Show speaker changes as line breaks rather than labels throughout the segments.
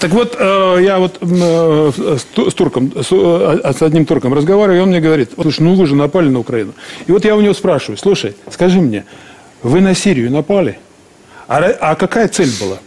Так вот, э, я вот э, с турком, э, с одним турком разговариваю, и он мне говорит, слушай, ну вы же напали на Украину. И вот я у него спрашиваю, слушай, скажи мне, вы на Сирию напали? А, а какая цель была?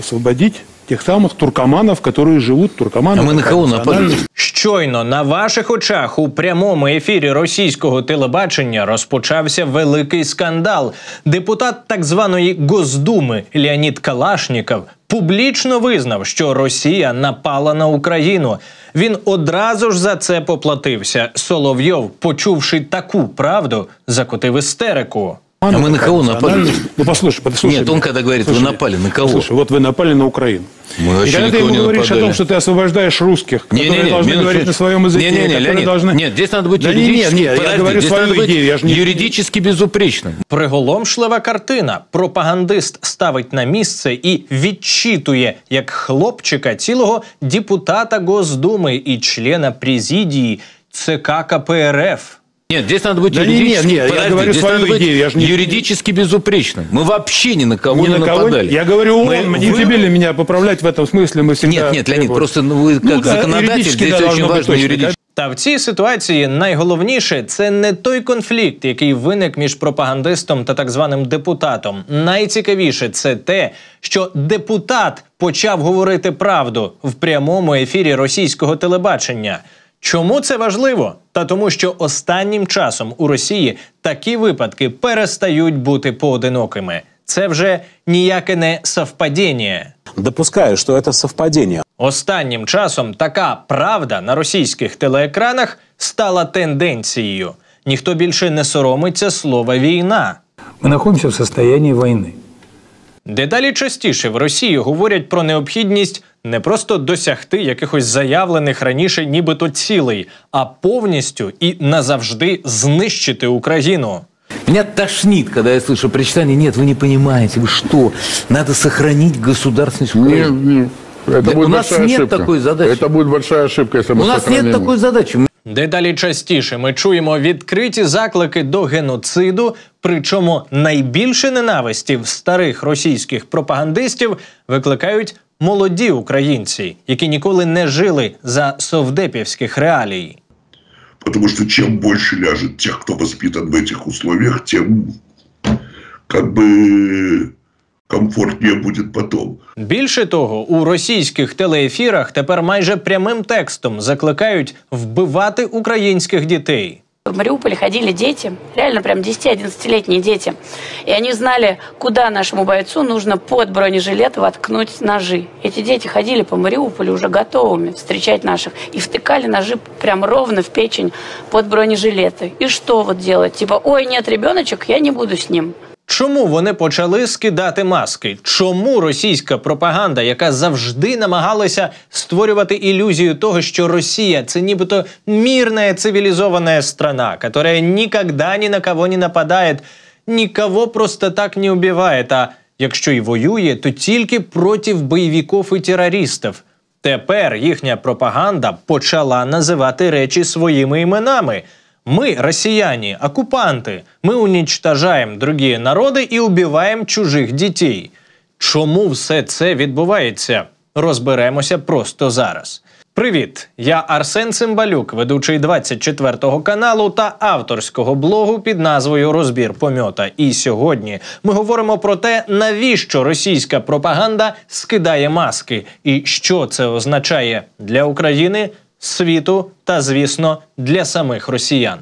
Освободить Тих самих туркоманів, які живуть туркоманами. А ми на кого напали?
щойно на ваших очах у прямому ефірі російського телебачення розпочався великий скандал. Депутат так званої Госдуми Леонід Калашніков публічно визнав, що Росія напала на Україну. Він одразу ж за це поплатився. Соловйов, почувши таку правду, закотив істерику. А мы на кого напали? Ну, ну,
послушай, послушай. Нет, он когда говорит, слушай, вы напали, на кого? Слушай, вот вы напали на Украину. Мы и когда ты ему говоришь нападали. о том, что ты освобождаешь русских, не, которые не, не, должны минуту, говорить на своем языке, не, не, не, Леонид, должны...
Нет, здесь надо быть да юридически... Не, не, я говорю свою идею, я же не... Юридически безупречным. Приголомшлива картина. Пропагандист ставить на місце і відчитує, як хлопчика цілого депутата Госдуми і члена президії ЦК КПРФ. Нет, здесь надо быть юридически... Нет, нет, подожди, я
безупречным.
Мы вообще ни на кого ни не на кого... Я говорю, он, не вы... дебильно
меня поправлять в этом смысле. Мы всегда... Нет, нет, Леонид, его... просто ну, вы ну, как ну, да, здесь очень важно юридически.
Та в цій ситуації найголовніше це не той конфлікт, який виник між пропагандистом та так званим депутатом. Найцікавіше це те, що депутат почав говорити правду в прямому ефірі російського телебачення. Чому це важливо? Та тому, що останнім часом у Росії такі випадки перестають бути поодинокими. Це вже ніяке не совпадіння.
Допускаю, що це совпадіння.
Останнім часом така правда на російських телеекранах стала тенденцією. Ніхто більше не соромиться слова війна.
Ми знаходимося в стані війни.
Дедалі частіше в Росії говорять про необхідність не просто досягти якихось заявлених раніше, нібито цілей, а повністю і назавжди знищити Україну.
Меня тошнит, когда я слышу причитание, нет, вы не понимаете, вы что, надо сохранить государственность Украины. Нет, нет. Это будет у нас нет ошибка. такой
задачи. Это будет большая ошибка, если мы У нас нет такой задачи. Дедалі частіше ми чуємо відкриті заклики до геноциду, причому найбільше ненависті в старих російських пропагандистів викликають молоді українці, які ніколи не жили за совдепівських реалій.
Тому що чим більше ляже тих, хто воспитан в цих условиях, тим как бы комфортніше буде потім.
Більше того, у російських телеефірах тепер майже прямим текстом закликають вбивати українських дітей. В Мариуполе ходили дети, реально прям 10-11-летние дети. И они знали, куда нашему бойцу нужно под бронежилет воткнуть ножи. Эти дети ходили по Мариуполю уже готовыми встречать наших. И втыкали ножи прям ровно в печень под бронежилеты. И что вот делать? Типа, ой, нет, ребеночек, я не буду с ним. Чому вони почали скидати маски? Чому російська пропаганда, яка завжди намагалася створювати ілюзію того, що Росія це нібито мирна цивілізована страна, яка ніколи ні на кого не нападає, нікого просто так не вбиває, а якщо і воює, то тільки проти бойовиків і терористів. Тепер їхня пропаганда почала називати речі своїми іменами – Мы, россияне, оккупанты, мы уничтожаємо другие народи і убиваємо чужих дітей. Чому все це відбувається? Розберемося просто зараз. Привіт, я Арсен Цимбалюк, ведучий 24-го каналу та авторського блогу під назвою Розбір помьота. І сьогодні ми говоримо про те, навіщо російська пропаганда скидає маски, і що це означає для України світу та, звісно, для самих росіян.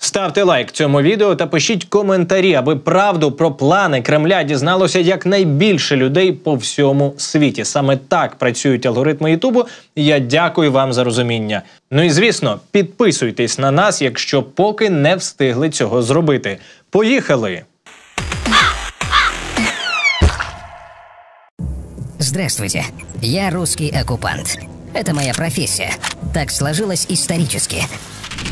Ставте лайк цьому відео та пишіть коментарі, аби правду про плани Кремля дізналося якнайбільше людей по всьому світі. Саме так працюють алгоритми Ютубу. Я дякую вам за розуміння. Ну і звісно, підписуйтесь на нас, якщо поки не встигли цього зробити. Поїхали!
Здравствуйте, я русский оккупант. Это моя профессия. Так сложилось исторически.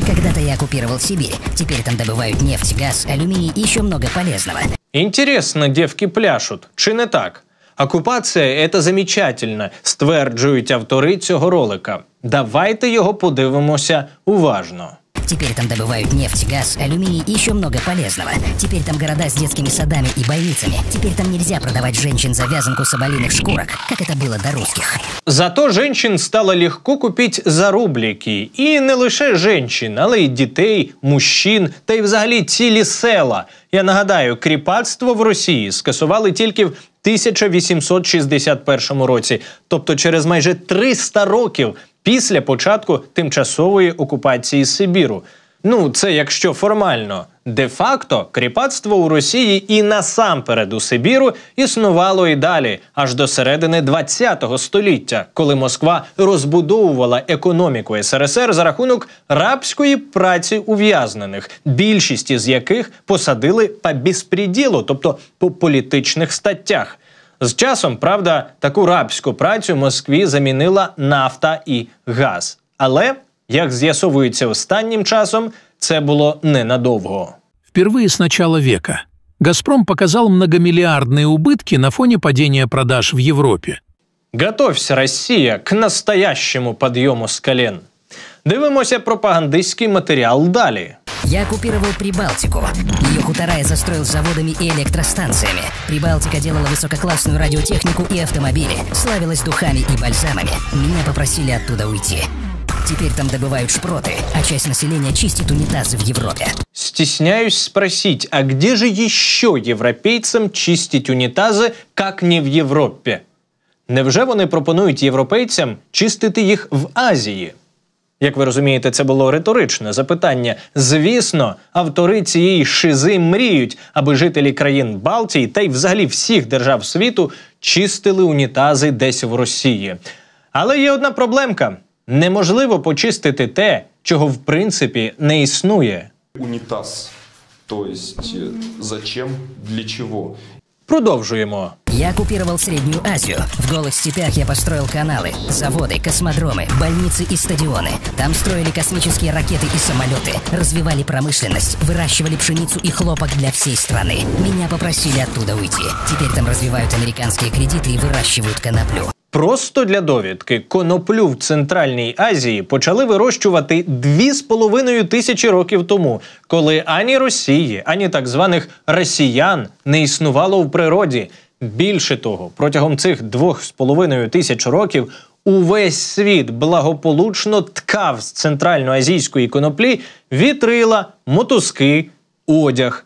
Когда-то я оккупировал Сибирь. Теперь там добывают нефть, газ, алюминий и еще много полезного. Интересно,
девки пляшуть. Чи не так? Окупація це замечательно, стверджують автори цього ролика. Давайте його подивимося уважно.
Теперь там добывают нефть, газ, алюминий и еще много полезного. Теперь там города с детскими садами и больницами. Теперь там нельзя продавать женщин за вязанку соболиных шкурок, как это было до русских.
Зато женщин стало легко купить за рублики, и не лише женщин, але й детей, мужчин та й взагалі цілі села. Я нагадаю, кріпацтво в Росії скасували тільки в 1861 році, тобто через майже 300 років після початку тимчасової окупації Сибіру. Ну, це якщо формально. Де-факто кріпацтво у Росії і насамперед у Сибіру існувало і далі, аж до середини ХХ століття, коли Москва розбудовувала економіку СРСР за рахунок рабської праці ув'язнених, більшість із яких посадили по безпреділу, тобто по політичних статтях. З часом, правда, таку рабську працю Москві замінила нафта і газ. Але, як з'ясовується останнім часом, це було ненадовго.
Впервые с начала века «Газпром» показал
многомиллиардные убытки на фоне падения продаж в Европе. Готовься, Росія, к настоящему подъему з колен. Дивимося пропагандистський матеріал
далі. Я оккупировал Прибалтику. Ее хутора я застроил заводами и электростанциями. Прибалтика делала высококлассную радиотехнику и автомобили. Славилась духами и бальзамами. Меня попросили оттуда уйти. Теперь там добывают шпроты, а часть населения чистит унитазы в Европе.
Стесняюсь спросить, а где же еще европейцам чистить унитазы, как не в Європі? Невже вони пропонують європейцям чистити їх в Азії? Як ви розумієте, це було риторичне запитання. Звісно, автори цієї шизи мріють, аби жителі країн Балтії та й взагалі всіх держав світу чистили унітази десь в Росії. Але є одна проблемка: неможливо почистити те, чого в принципі не існує. Унітаз, тобто зачем, для чого. Продовжуємо.
Я оккупировал Среднюю Азию. В голых степях я построил каналы, заводы, космодромы, больницы и стадионы. Там строили космические ракеты и самолеты, развивали промышленность, выращивали пшеницу и хлопок для всей страны. Меня попросили оттуда уйти. Теперь там развивают американские кредиты и выращивают коноплю.
Просто для довідки коноплю в Центральній Азії почали вирощувати дві з половиною тисячі років тому, коли ані Росії, ані так званих росіян не існувало в природі. Більше того, протягом цих двох з половиною тисяч років увесь світ благополучно ткав з центральноазійської коноплі вітрила, мотузки, одяг.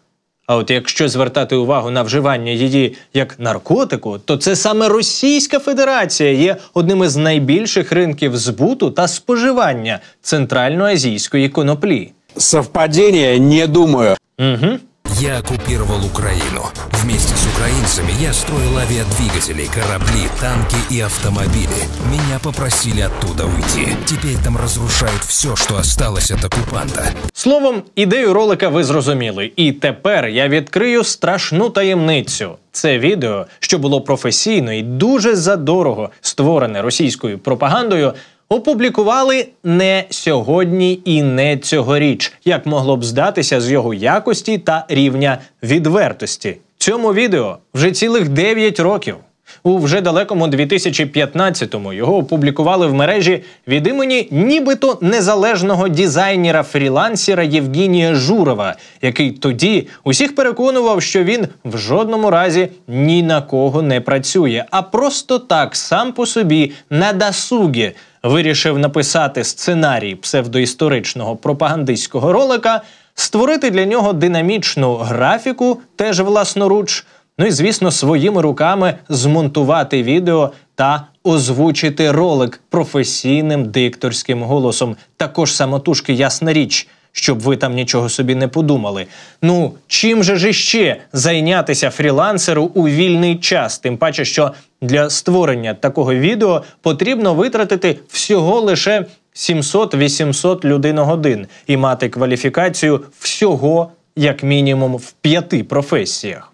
А от якщо звертати увагу на вживання її як наркотику, то це саме Російська Федерація є одним із найбільших ринків збуту та споживання центральноазійської коноплі. Совпадіння не думаю.
Угу. Я оккупировал Украину. Вместе с украинцами я строил авиадвигатели, корабли, танки и автомобили. Меня попросили оттуда уйти. Теперь там разрушают все, что осталось от окупанта.
Словом, ідею ролика ви зрозуміли. І тепер я відкрию страшну таємницю. Це відео, що було професійно і дуже задорого створене російською пропагандою. Опублікували не сьогодні і не цьогоріч, як могло б здатися з його якості та рівня відвертості. Цьому відео вже цілих 9 років. У вже далекому 2015-му його опублікували в мережі від імені нібито незалежного дизайнера фрілансера Євгенія Журова, який тоді усіх переконував, що він в жодному разі ні на кого не працює, а просто так сам по собі на досугі вирішив написати сценарій псевдоісторичного пропагандистського ролика, створити для нього динамічну графіку, теж власноруч. Ну і звісно, своїми руками змонтувати відео та озвучити ролик професійним дикторським голосом. Також самотужки, ясна річ. Щоб ви там нічого собі не подумали. Ну чим же ж іще зайнятися фрілансеру у вільний час? Тим паче, що для створення такого відео потрібно витратити всього лише 700-800 людиногодин і мати кваліфікацію всього як мінімум в п'яти професіях.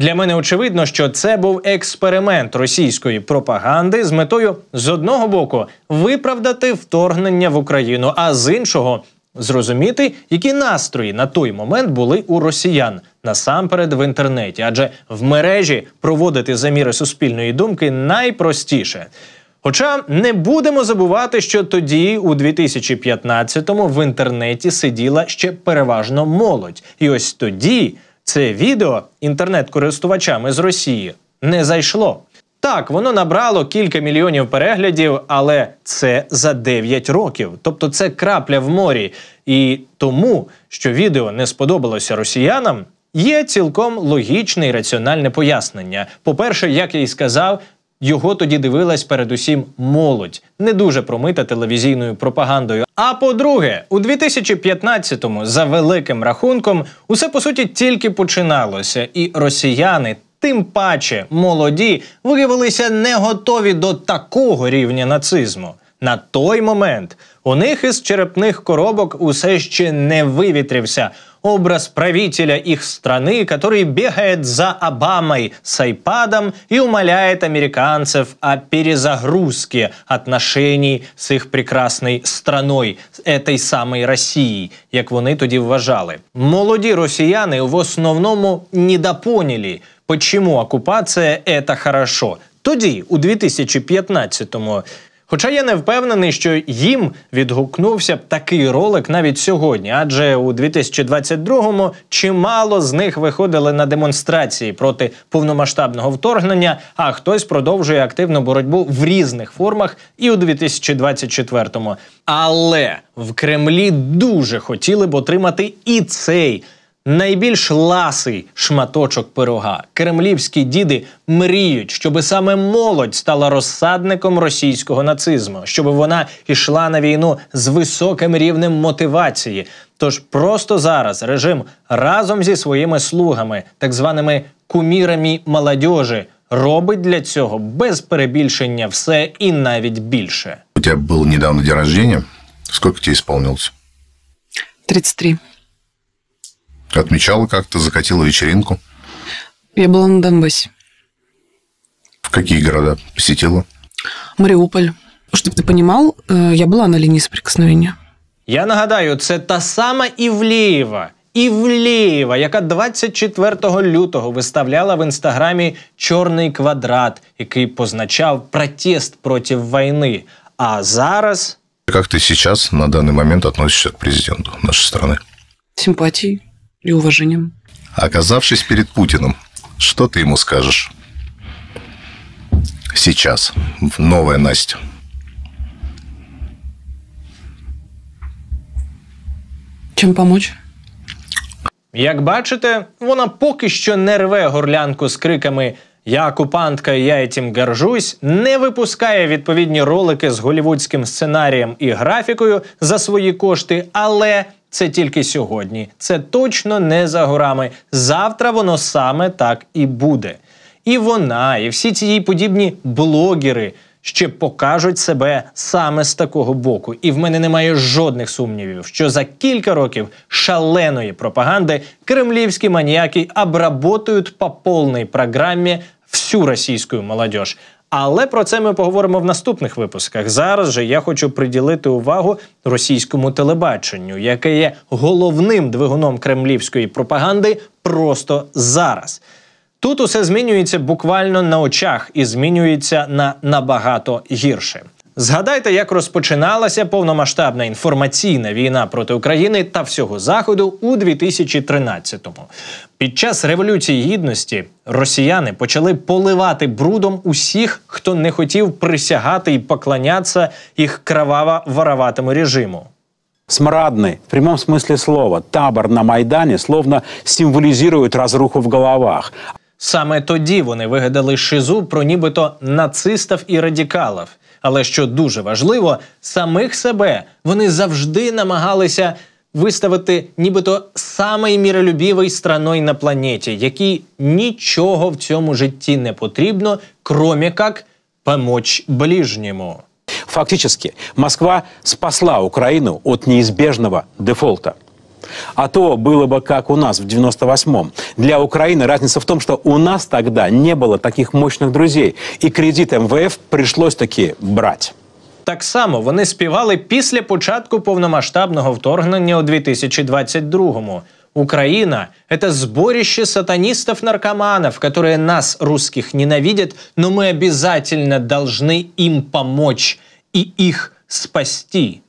Для мене очевидно, що це був експеримент російської пропаганди з метою з одного боку виправдати вторгнення в Україну, а з іншого зрозуміти, які настрої на той момент були у росіян насамперед в інтернеті, адже в мережі проводити заміри суспільної думки найпростіше. Хоча не будемо забувати, що тоді, у 2015-му, в інтернеті сиділа ще переважно молодь, і ось тоді це відео інтернет-користувачами з Росії не зайшло. Так, воно набрало кілька мільйонів переглядів, але це за 9 років. Тобто це крапля в морі. І тому, що відео не сподобалося росіянам, є цілком логічне і раціональне пояснення. По-перше, як я й сказав, його тоді дивилась передусім молодь, не дуже промита телевізійною пропагандою. А по-друге, у 2015-му, за великим рахунком, усе по суті тільки починалося, і росіяни. Тим паче молоді виявилися не готові до такого рівня нацизму. На той момент у них із черепних коробок усе ще не вивітрівся образ правителя их страны, который бегает за Обамой с айпадом и умоляет американцев о перезагрузке отношений з їх прекрасною страною, этой самой Росії, як вони тоді вважали. Молоді росіяни в основному недопоняли, почему окупація – это хорошо. Тоді, у 2015 році, Хоча я не впевнений, що їм відгукнувся б такий ролик навіть сьогодні, адже у 2022-му чимало з них виходили на демонстрації проти повномасштабного вторгнення, а хтось продовжує активну боротьбу в різних формах і у 2024-му. Але в Кремлі дуже хотіли б отримати і цей найбільш ласий шматочок пирога. Кремлівські діди мріють, щоби саме молодь стала розсадником російського нацизму, щоб вона йшла на війну з високим рівнем мотивації. Тож просто зараз режим разом зі своїми слугами, так званими кумірами молодежі, робить для цього без перебільшення все і навіть більше.
У тебе був недавно день рождення. Скільки тобі сповнилося? 33. Отмечала как-то, закатила вечеринку?
Я была на Донбассе. В какие города посетила? Мариуполь. Чтобы ты понимал, э, я была на линии соприкосновения. Я нагадаю, це та сама Івлєєва. Івлєєва, яка 24 лютого виставляла в інстаграмі чорний квадрат, який позначав протест проти війни. А зараз.
Как ты сейчас на данный момент относишься к президенту нашей страны?
Симпатии. и уважением.
Оказавшись перед Путиным, что ты ему скажешь? Сейчас, в новая Настя.
Чим помочь? Як бачите, вона поки що не рве горлянку з криками Я окупантка, я етім горжусь, не випускає відповідні ролики з голівудським сценарієм і графікою за свої кошти, але це тільки сьогодні, це точно не за горами. Завтра воно саме так і буде. І вона, і всі ці їй подібні блогери ще покажуть себе саме з такого боку. І в мене немає жодних сумнівів, що за кілька років шаленої пропаганди кремлівські маніяки обработують по повній програмі всю російську молодіж. Але про це ми поговоримо в наступних випусках. Зараз же я хочу приділити увагу російському телебаченню, яке є головним двигуном кремлівської пропаганди просто зараз. Тут усе змінюється буквально на очах і змінюється на набагато гірше. Згадайте, як розпочиналася повномасштабна інформаційна війна проти України та всього заходу у 2013-му. Під час революції гідності росіяни почали поливати брудом усіх, хто не хотів присягати і поклонятися їх кроваво вороватому режиму.
Смрадный, в прямом смысле слова, табор на майдані словно символизирует разруху в головах.
Саме тоді вони вигадали шизу про нібито нацистів і радикалів – але що дуже важливо, самих себе вони завжди намагалися виставити, нібито самий міролюбівий страною на планеті, якій нічого в цьому житті не потрібно, кроме як помочь ближньому.
Фактически Москва спасла Україну от неизбежного дефолта. А то было бы как у нас в 98-м. Для Украины разница в том, что у нас тогда не было таких мощных друзей, и кредит МВФ пришлось таки брать.
Так само вони співали після початку повномасштабного вторгнення у 2022-му. Украина – это сборище сатанистов-наркоманов, которые нас, русских, ненавидят, но мы обязательно должны им помочь и их спасти.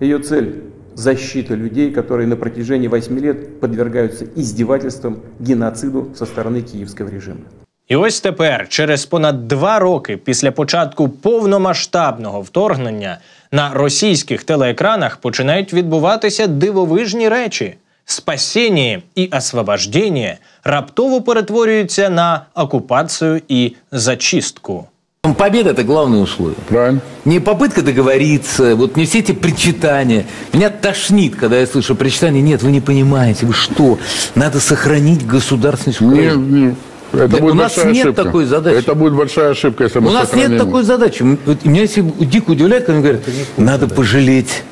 Ее цель защита людей, которые на протяжении 8 лет подвергаються издевательствам, геноциду со стороны київського
режиму. І ось тепер, через понад два роки після початку повномасштабного вторгнення, на російських телеекранах починають відбуватися дивовижні речі. Спасіння і освобождення раптово перетворюються на окупацію і зачистку.
Ну, победа – это главное условие. Правильно. Не попытка договориться, вот не все эти причитания. Меня тошнит, когда я слышу причитания. Нет, вы не понимаете, вы что? Надо сохранить государственность Украины. Нет, нет. Это да, будет у нас нет такой задачи. Это будет большая ошибка, если мы У нас нет такой задачи. Меня если дико удивляет, когда мне говорят, надо пожалеть.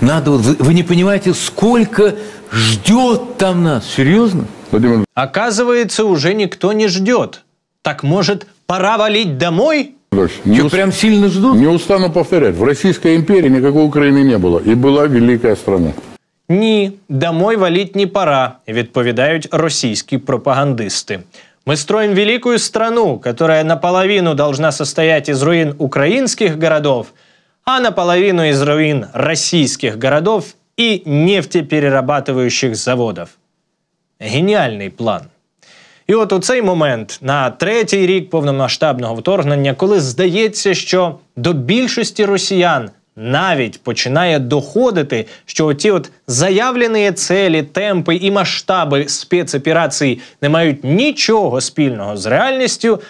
Надо вот, вы, вы не понимаете, сколько
ждет там нас. Серьезно? Владимир. Оказывается, уже никто не ждет. Так может, пора валить домой? Дальше. Не Что, прям сильно ждут? Не устану повторять. В Российской империи никакой Украины не было. и была великая страна. Ні, домой валить не пора, відповідають російські пропагандисти. Мы строим великую страну, которая наполовину должна состоять из руин украинских городов, а наполовину из руин российских городов и нефтеперерабатывающих заводов. Гениальный план – І от у цей момент на третій рік повномасштабного вторгнення, коли здається, що до більшості росіян навіть починає доходити, що оті от заявлені целі, темпи і масштаби спецоперацій не мають нічого спільного з реальністю,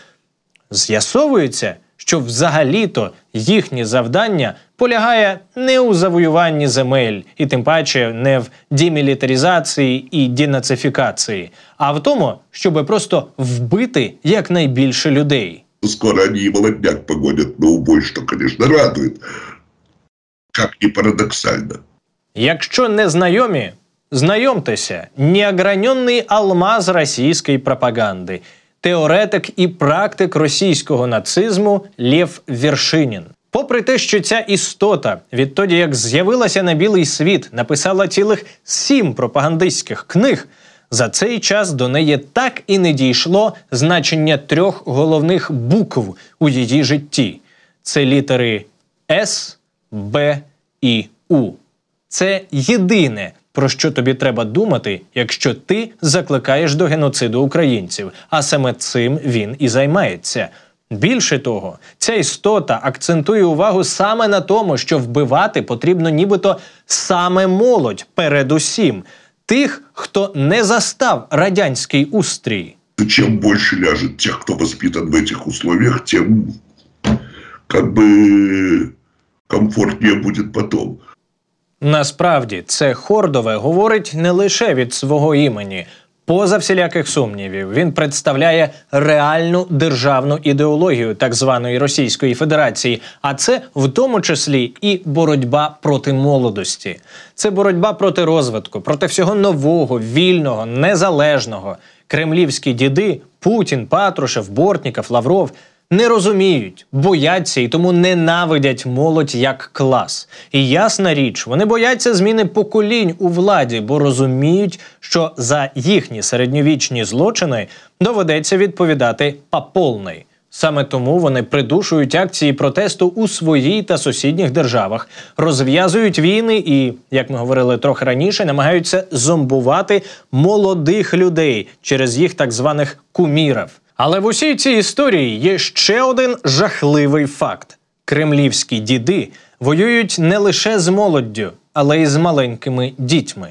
з'ясовується, що взагалі-то Їхнє завдання полягає не у завоюванні земель, і тим паче не в демілітаризації і денацифікації, а в тому, щоб просто вбити якнайбільше людей.
Скоро вони і молодняк погонять на убой, що, звісно, радує. Як не парадоксально.
Якщо не знайомі, знайомтеся неограненний алмаз російської пропаганди – теоретик і практик російського нацизму Лєв Віршинін. Попри те, що ця істота відтоді, як з'явилася на білий світ, написала цілих сім пропагандистських книг. За цей час до неї так і не дійшло значення трьох головних букв у її житті: це літери С, Б і У. Це єдине про що тобі треба думати, якщо ти закликаєш до геноциду українців, а саме цим він і займається. Більше того, ця істота акцентує увагу саме на тому, що вбивати потрібно нібито саме молодь передусім тих, хто не застав радянський устрій.
Чим більше ляже тих, хто воспитан в цих условиях, тим как бы комфортнее будет потом.
Насправді це Хордове говорить не лише від свого імені. Поза всіляких сумнівів він представляє реальну державну ідеологію так званої Російської Федерації, а це в тому числі і боротьба проти молодості. Це боротьба проти розвитку, проти всього нового, вільного, незалежного. Кремлівські діди Путін, Патрушев, Бортніков, Лавров не розуміють, бояться і тому ненавидять молодь як клас. І ясна річ, вони бояться зміни поколінь у владі, бо розуміють, що за їхні середньовічні злочини доведеться відповідати паполний. Саме тому вони придушують акції протесту у своїй та сусідніх державах, розв'язують війни і, як ми говорили трохи раніше, намагаються зомбувати молодих людей через їх так званих кумірів. Але в усій цій історії є ще один жахливий факт: кремлівські діди воюють не лише з молоддю, але й з маленькими дітьми.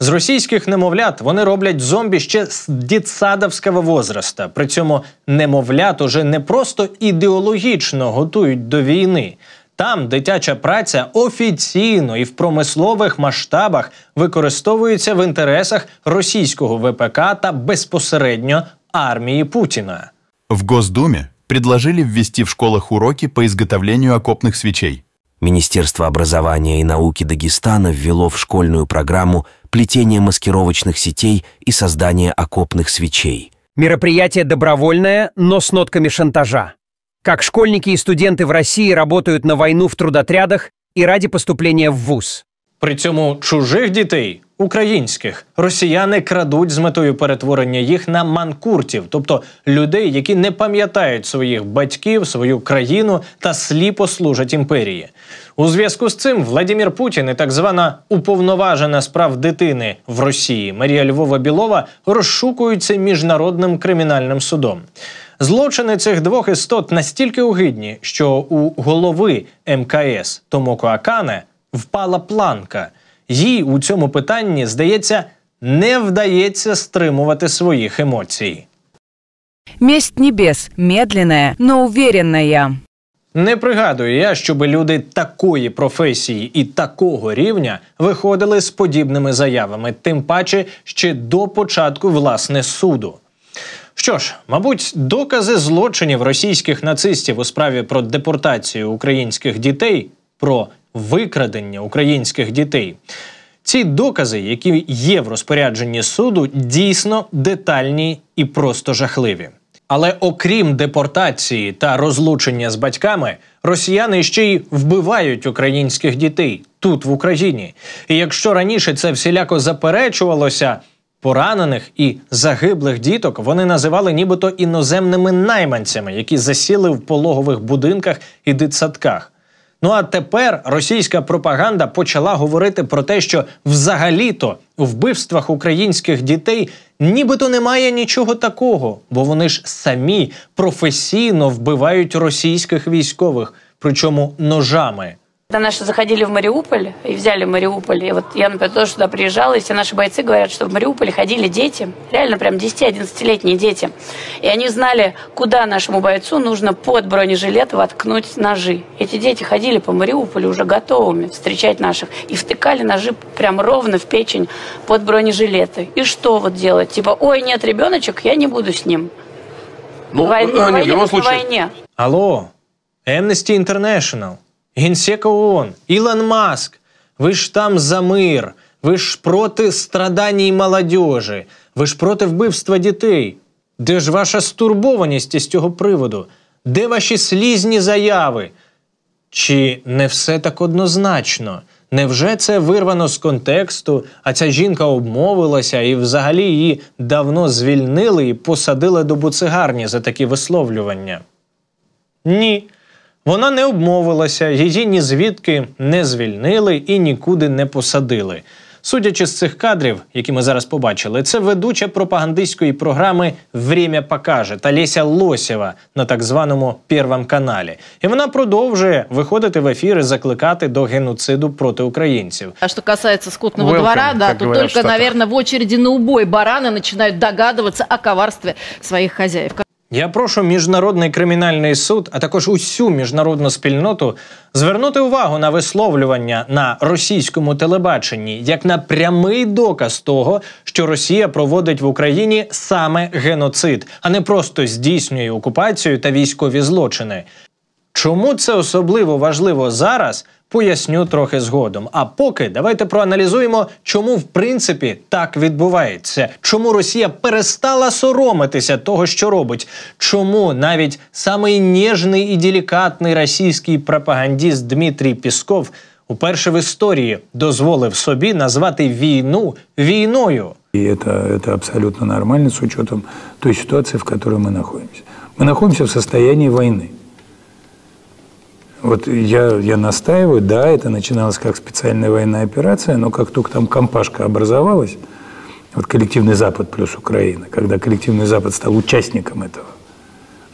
З російських немовлят вони роблять зомбі ще з дітсадовського возраста. При цьому немовлят уже не просто ідеологічно готують до війни. Там дитяча праця офіційно і в промислових масштабах використовується в інтересах російського ВПК та безпосередньо армии Путина.
В Госдуме предложили ввести в школах уроки по изготовлению окопных свечей. Министерство образования и науки Дагестана ввело в школьную программу плетение маскировочных сетей и создание окопных свечей.
Мероприятие
добровольное, но с нотками шантажа. Как школьники и студенты в России работают на войну в трудотрядах и ради поступления в ВУЗ. При цьому чужих детей українських росіяни крадуть з метою перетворення їх на манкуртів, тобто людей, які не пам'ятають своїх батьків, свою країну та сліпо служать імперії. У зв'язку з цим Владимир Путін і так звана уповноважена справ дитини в Росії Марія Львова Білова розшукуються міжнародним кримінальним судом. Злочини цих двох істот настільки огидні, що у голови МКС Томоко Акане впала планка їй у цьому питанні здається не вдається стримувати своїх емоцій. Месть небес медленная, но уверенная. Не пригадую я, щоби люди такої професії і такого рівня виходили з подібними заявами, тим паче ще до початку власне суду. Що ж, мабуть, докази злочинів російських нацистів у справі про депортацію українських дітей, про викрадення українських дітей. Ці докази, які є в розпорядженні суду, дійсно детальні і просто жахливі. Але окрім депортації та розлучення з батьками, росіяни ще й вбивають українських дітей тут в Україні. І якщо раніше це всіляко заперечувалося, поранених і загиблих діток вони називали нібито іноземними найманцями, які засіли в пологових будинках і дитсадках. Ну а тепер російська пропаганда почала говорити про те, що взагалі-то у вбивствах українських дітей нібито немає нічого такого, бо вони ж самі професійно вбивають російських військових, причому ножами. Когда наши заходили в Мариуполь и взяли Мариуполь, и вот я, например, тоже сюда приезжала, и все наши бойцы говорят, что в Мариуполе ходили дети, реально прям 10-11-летние дети, и они знали, куда нашему бойцу нужно под бронежилет воткнуть ножи. Эти дети ходили по Мариуполю уже готовыми встречать наших, и втыкали ножи прям ровно в печень под бронежилеты. И что вот делать? Типа, ой, нет, ребеночек, я не буду с ним. Ну, Вой... Э, не, в любом случае. Войне. Алло, Amnesty International – Генсек ООН, Ілон Маск, ви ж там за мир, ви ж проти страданій молодежі, ви ж проти вбивства дітей. Де ж ваша стурбованість із цього приводу? Де ваші слізні заяви? Чи не все так однозначно? Невже це вирвано з контексту, а ця жінка обмовилася і взагалі її давно звільнили і посадили до буцигарні за такі висловлювання? Ні. Вона не обмовилася, її ні звідки не звільнили і нікуди не посадили. Судячи з цих кадрів, які ми зараз побачили, це ведуча пропагандистської програми Врім'я покаже та Леся Лосєва на так званому Первом каналі, і вона продовжує виходити в ефіри, закликати до геноциду проти українців. А що касається скотного двора, да, то тільки, мабуть,
в очереді на убой барани починають догадуватися о коварстві своїх хазяїв.
Я прошу міжнародний кримінальний суд, а також усю міжнародну спільноту звернути увагу на висловлювання на російському телебаченні як на прямий доказ того, що Росія проводить в Україні саме геноцид, а не просто здійснює окупацію та військові злочини. Чому це особливо важливо зараз? Поясню трохи згодом. А поки давайте проаналізуємо, чому в принципі так відбувається, чому Росія перестала соромитися того, що робить, чому навіть самий ніжний і делікатний російський пропагандіст Дмитрій Пісков уперше в історії дозволив собі назвати війну війною.
І це, абсолютно нормально з учетом той ситуації, в якій ми знаходимося. Ми знаходимося в стані війни. вот я, я настаиваю, да, это начиналось как специальная военная операция, но как только там компашка образовалась, вот коллективный Запад плюс Украина, когда коллективный Запад стал участником этого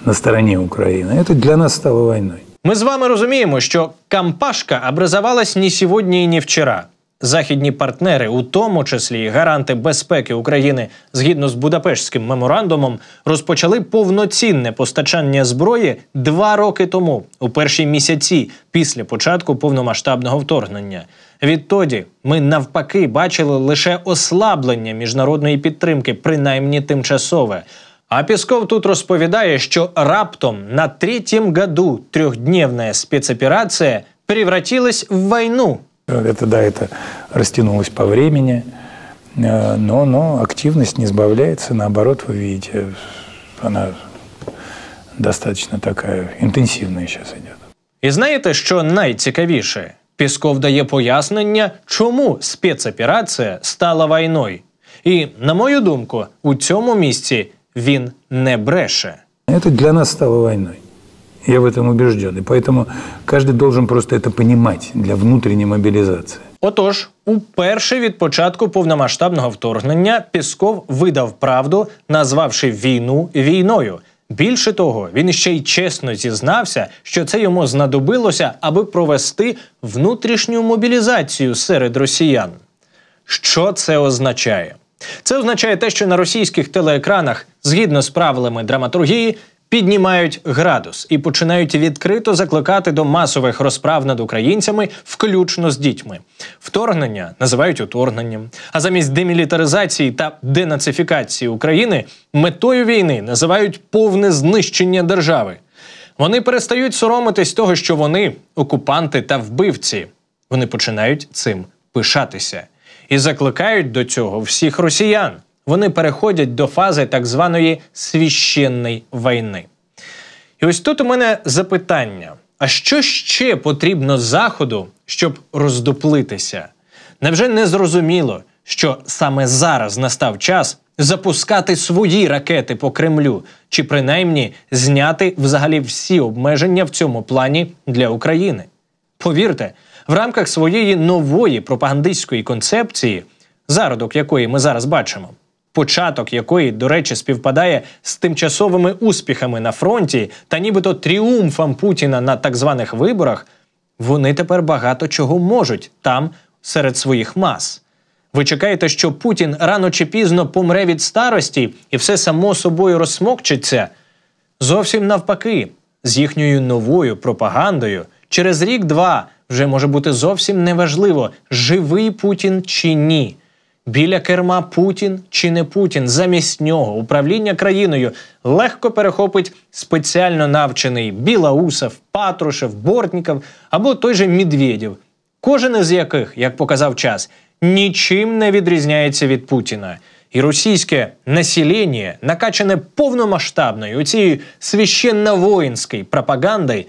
на стороне Украины, это для нас стало войной.
Мы с вами разумеем, что кампашка образовалась не сегодня и не вчера. західні партнери, у тому числі і гаранти безпеки України, згідно з Будапештським меморандумом, розпочали повноцінне постачання зброї два роки тому, у перші місяці після початку повномасштабного вторгнення. Відтоді ми навпаки бачили лише ослаблення міжнародної підтримки, принаймні тимчасове. А Пісков тут розповідає, що раптом на третьем году трьохдневна спецоперація превратилась в війну.
Это да, это растянулось по времени, э, но, но активность не сбавляется, наоборот, вы видите, она достатньо така інтенсивна зараз йде.
І знаєте, що найцікавіше? Песков дає пояснення, чому спецоперація стала войной. И, на мою думку, у цьому місці він не бреше.
Это для нас стало войной. Я в этом убежден. И поэтому каждый должен просто это понимать для внутренней мобилизации.
Отож, уперше від початку повномасштабного вторгнення Пісков видав правду, назвавши війну війною. Більше того, він ще й чесно зізнався, що це йому знадобилося, аби провести внутрішню мобілізацію серед росіян. Що це означає? Це означає те, що на російських телеекранах, згідно з правилами драматургії, піднімають градус і починають відкрито закликати до масових розправ над українцями, включно з дітьми. Вторгнення називають уторгненням. А замість демілітаризації та денацифікації України метою війни називають повне знищення держави. Вони перестають соромитись того, що вони окупанти та вбивці. Вони починають цим пишатися і закликають до цього всіх росіян вони переходять до фази так званої священної війни. І ось тут у мене запитання: а що ще потрібно заходу, щоб роздуплитися? Невже не зрозуміло, що саме зараз настав час запускати свої ракети по Кремлю, чи принаймні зняти взагалі всі обмеження в цьому плані для України? Повірте, в рамках своєї нової пропагандистської концепції, зародок якої ми зараз бачимо початок якої, до речі, співпадає з тимчасовими успіхами на фронті та нібито тріумфом Путіна на так званих виборах, вони тепер багато чого можуть там серед своїх мас. Ви чекаєте, що Путін рано чи пізно помре від старості і все само собою розсмокчиться? Зовсім навпаки, з їхньою новою пропагандою через рік-два вже може бути зовсім неважливо, живий Путін чи ні. Біля керма Путін чи не Путін, замість нього управління країною легко перехопить спеціально навчений Білаусов, Патрушев, Бортніков або той же Медведєв, кожен із яких, як показав час, нічим не відрізняється від Путіна. І російське населення, накачане повномасштабною цією священно-воїнською пропагандою,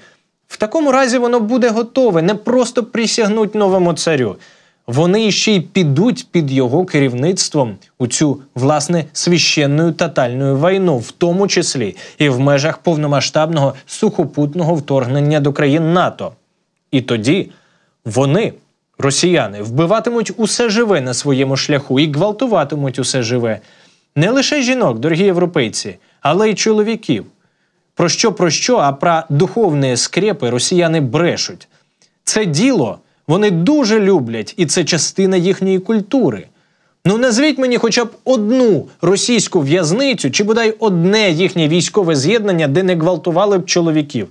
в такому разі воно буде готове не просто присягнути новому царю – вони ще й підуть під його керівництвом у цю власне священну тотальну війну, в тому числі і в межах повномасштабного сухопутного вторгнення до країн НАТО. І тоді вони, росіяни, вбиватимуть усе живе на своєму шляху і гвалтуватимуть усе живе, не лише жінок, дорогі європейці, але й чоловіків. Про що, про що, а про духовні скрепи росіяни брешуть. Це діло вони дуже люблять, і це частина їхньої культури. Ну назвіть мені хоча б одну російську в'язницю чи бодай одне їхнє військове з'єднання, де не гвалтували б чоловіків.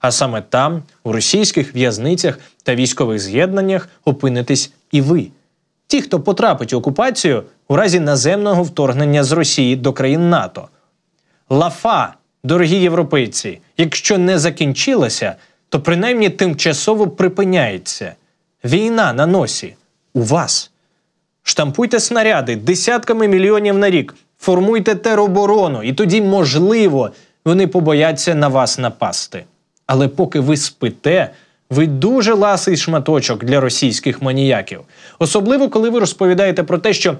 А саме там, у російських в'язницях та військових з'єднаннях, опинитесь і ви. Ті, хто потрапить в окупацію у разі наземного вторгнення з Росії до країн НАТО. Лафа, дорогі європейці, якщо не закінчилася, то принаймні тимчасово припиняється. Війна на носі у вас. Штампуйте снаряди десятками мільйонів на рік, формуйте тероборону, і тоді, можливо, вони побояться на вас напасти. Але поки ви спите, ви дуже ласий шматочок для російських маніяків. Особливо, коли ви розповідаєте про те, що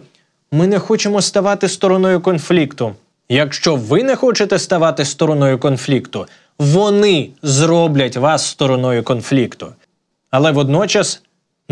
ми не хочемо ставати стороною конфлікту. Якщо ви не хочете ставати стороною конфлікту, вони зроблять вас стороною конфлікту. Але водночас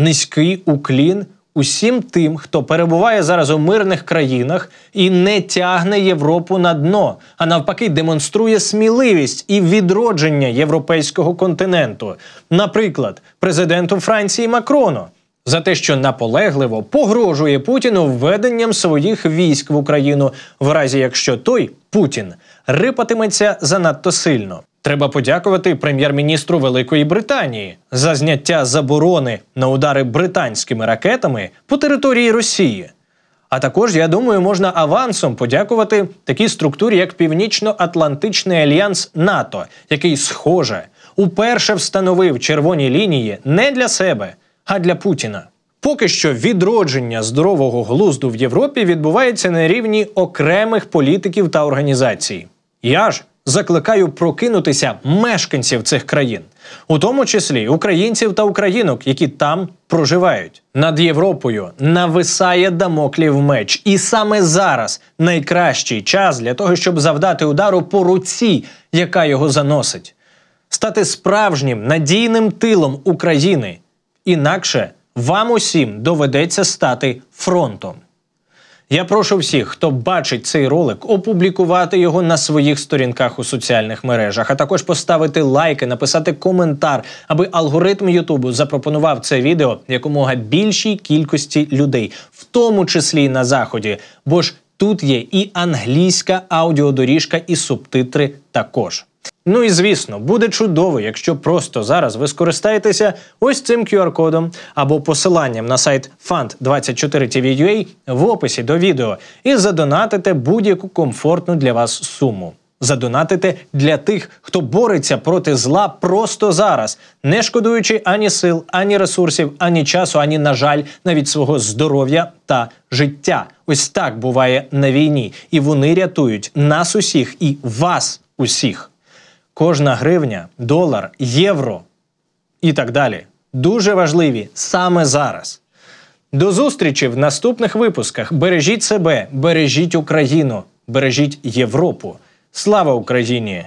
низький уклін усім тим, хто перебуває зараз у мирних країнах і не тягне Європу на дно, а навпаки, демонструє сміливість і відродження європейського континенту, наприклад, президенту Франції Макрону. За те, що наполегливо погрожує Путіну введенням своїх військ в Україну, в разі якщо той Путін рипатиметься занадто сильно. Треба подякувати прем'єр-міністру Великої Британії за зняття заборони на удари британськими ракетами по території Росії. А також, я думаю, можна авансом подякувати такій структурі, як Північно-Атлантичний альянс НАТО, який, схоже, уперше встановив червоні лінії не для себе, а для Путіна. Поки що відродження здорового глузду в Європі відбувається на рівні окремих політиків та організацій. Я ж закликаю прокинутися мешканців цих країн, у тому числі українців та українок, які там проживають. Над Європою нависає дамоклів меч, і саме зараз найкращий час для того, щоб завдати удару по руці, яка його заносить, стати справжнім надійним тилом України. Інакше вам усім доведеться стати фронтом. Я прошу всіх, хто бачить цей ролик, опублікувати його на своїх сторінках у соціальних мережах, а також поставити лайки, написати коментар, аби алгоритм Ютубу запропонував це відео якомога більшій кількості людей, в тому числі на заході. Бо ж тут є і англійська аудіодоріжка, і субтитри також. Ну і звісно, буде чудово, якщо просто зараз ви скористаєтеся ось цим QR-кодом або посиланням на сайт fund24tv.ua в описі до відео і задонатите будь-яку комфортну для вас суму. Задонатите для тих, хто бореться проти зла просто зараз, не шкодуючи ані сил, ані ресурсів, ані часу, ані, на жаль, навіть свого здоров'я та життя. Ось так буває на війні, і вони рятують нас усіх і вас усіх кожна гривня, долар, євро і так далі дуже важливі саме зараз. До зустрічі в наступних випусках. Бережіть себе, бережіть Україну, бережіть Європу. Слава Україні!